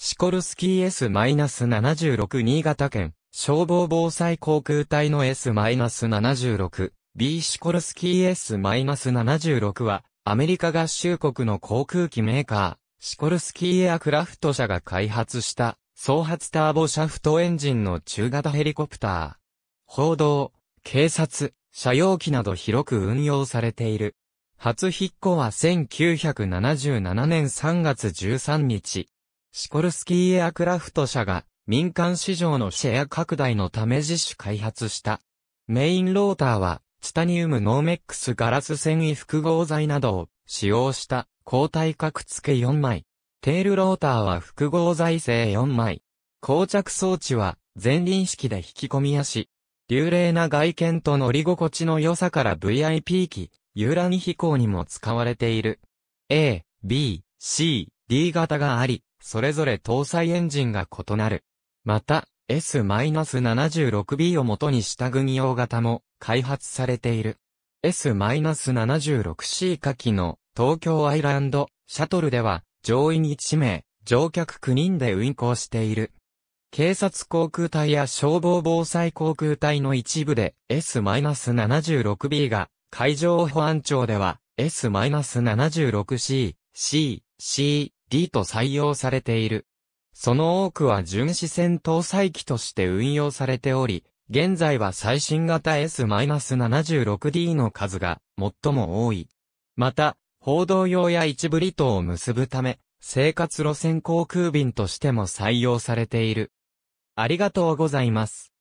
シコルスキー S-76 新潟県、消防防災航空隊の S-76、B シコルスキー S-76 は、アメリカ合衆国の航空機メーカー、シコルスキーエアクラフト社が開発した、総発ターボシャフトエンジンの中型ヘリコプター。報道、警察、車用機など広く運用されている。初引っ越は1977年3月13日。シコルスキーエアクラフト社が民間市場のシェア拡大のため自主開発した。メインローターはチタニウムノーメックスガラス繊維複合材などを使用した抗体格付け4枚。テールローターは複合材製4枚。膠着装置は前輪式で引き込み足。流麗な外見と乗り心地の良さから VIP 機、遊覧飛行にも使われている。A、B、C、D 型があり、それぞれ搭載エンジンが異なる。また、S-76B を元にした軍用型も開発されている。S-76C 下機の東京アイランドシャトルでは乗員1名、乗客9人で運行している。警察航空隊や消防防災航空隊の一部で S-76B が海上保安庁では S-76C、C、C、D と採用されている。その多くは巡視船搭載機として運用されており、現在は最新型 S-76D の数が最も多い。また、報道用や一部離島を結ぶため、生活路線航空便としても採用されている。ありがとうございます。